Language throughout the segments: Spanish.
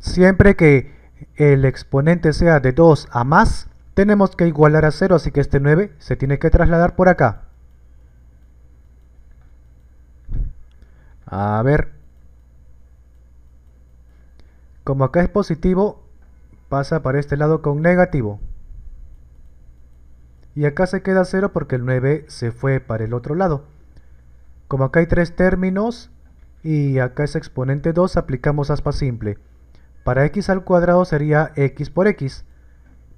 Siempre que el exponente sea de 2 a más, tenemos que igualar a 0, así que este 9 se tiene que trasladar por acá. A ver. Como acá es positivo, pasa para este lado con negativo. Y acá se queda 0 porque el 9 se fue para el otro lado. Como acá hay tres términos y acá es exponente 2, aplicamos aspa simple. Para x al cuadrado sería x por x.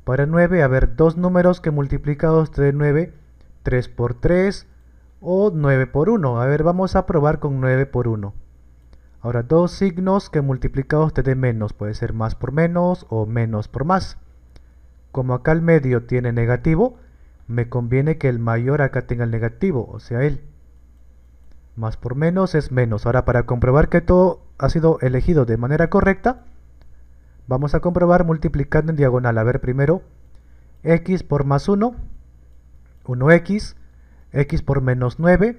Para 9, a ver, dos números que multiplicados den 9, 3 por 3 o 9 por 1. A ver, vamos a probar con 9 por 1. Ahora, dos signos que multiplicados te den menos. Puede ser más por menos o menos por más. Como acá el medio tiene negativo, me conviene que el mayor acá tenga el negativo, o sea, él. Más por menos es menos. Ahora, para comprobar que todo ha sido elegido de manera correcta, Vamos a comprobar multiplicando en diagonal. A ver, primero, x por más 1, 1x, x por menos 9,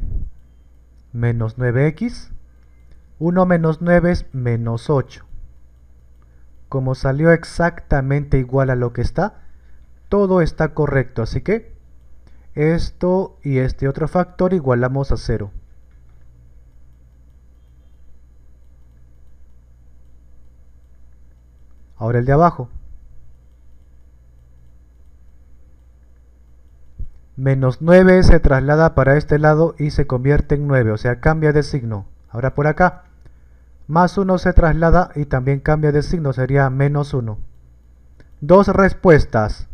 menos 9x, 1 menos 9 es menos 8. Como salió exactamente igual a lo que está, todo está correcto, así que esto y este otro factor igualamos a 0. Ahora el de abajo. Menos 9 se traslada para este lado y se convierte en 9, o sea, cambia de signo. Ahora por acá. Más 1 se traslada y también cambia de signo, sería menos 1. Dos respuestas.